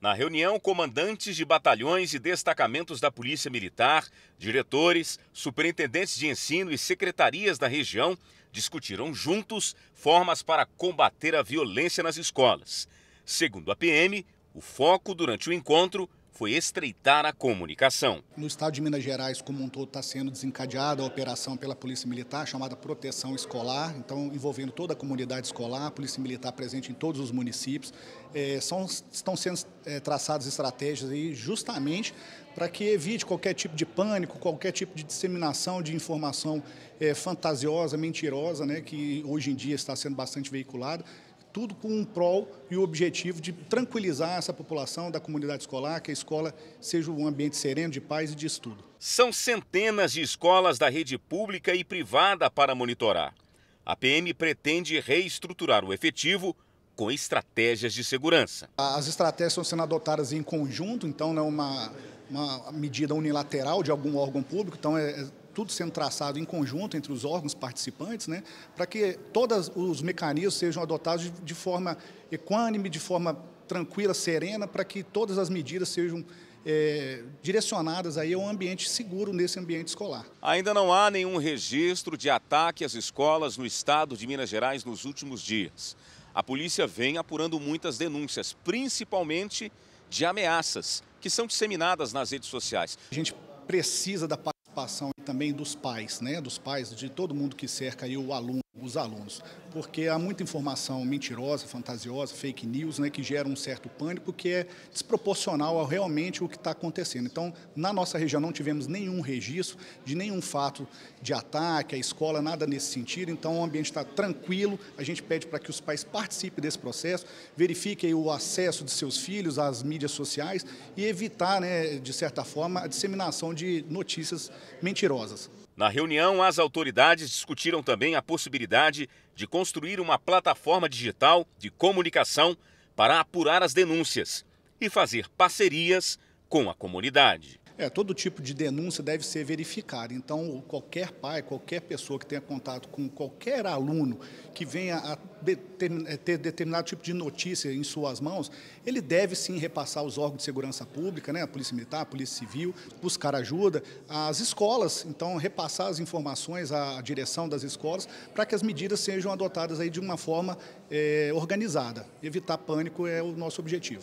Na reunião, comandantes de batalhões e destacamentos da Polícia Militar, diretores, superintendentes de ensino e secretarias da região discutiram juntos formas para combater a violência nas escolas. Segundo a PM, o foco durante o encontro foi estreitar a comunicação. No estado de Minas Gerais, como um todo, está sendo desencadeada a operação pela Polícia Militar, chamada Proteção Escolar, então envolvendo toda a comunidade escolar, a Polícia Militar presente em todos os municípios. É, são, estão sendo é, traçadas estratégias aí justamente para que evite qualquer tipo de pânico, qualquer tipo de disseminação de informação é, fantasiosa, mentirosa, né, que hoje em dia está sendo bastante veiculada tudo com um prol e o objetivo de tranquilizar essa população da comunidade escolar, que a escola seja um ambiente sereno de paz e de estudo. São centenas de escolas da rede pública e privada para monitorar. A PM pretende reestruturar o efetivo com estratégias de segurança. As estratégias estão sendo adotadas em conjunto, então não é uma, uma medida unilateral de algum órgão público, então é, é tudo sendo traçado em conjunto entre os órgãos participantes, né, para que todos os mecanismos sejam adotados de, de forma equânime, de forma tranquila, serena, para que todas as medidas sejam é, direcionadas aí a um ambiente seguro nesse ambiente escolar. Ainda não há nenhum registro de ataque às escolas no estado de Minas Gerais nos últimos dias. A polícia vem apurando muitas denúncias, principalmente de ameaças que são disseminadas nas redes sociais. A gente precisa da participação também dos pais, né? Dos pais, de todo mundo que cerca aí o aluno os alunos, porque há muita informação mentirosa, fantasiosa, fake news, né, que gera um certo pânico que é desproporcional ao realmente o que está acontecendo. Então, na nossa região não tivemos nenhum registro de nenhum fato de ataque à escola, nada nesse sentido. Então, o ambiente está tranquilo. A gente pede para que os pais participem desse processo, verifiquem o acesso de seus filhos às mídias sociais e evitar, né, de certa forma, a disseminação de notícias mentirosas. Na reunião, as autoridades discutiram também a possibilidade de construir uma plataforma digital de comunicação para apurar as denúncias e fazer parcerias com a comunidade. É, todo tipo de denúncia deve ser verificada. Então, qualquer pai, qualquer pessoa que tenha contato com qualquer aluno que venha a é, ter determinado tipo de notícia em suas mãos, ele deve sim repassar aos órgãos de segurança pública, né, a Polícia Militar, a Polícia Civil, buscar ajuda, as escolas, então repassar as informações à direção das escolas para que as medidas sejam adotadas aí de uma forma é, organizada. Evitar pânico é o nosso objetivo.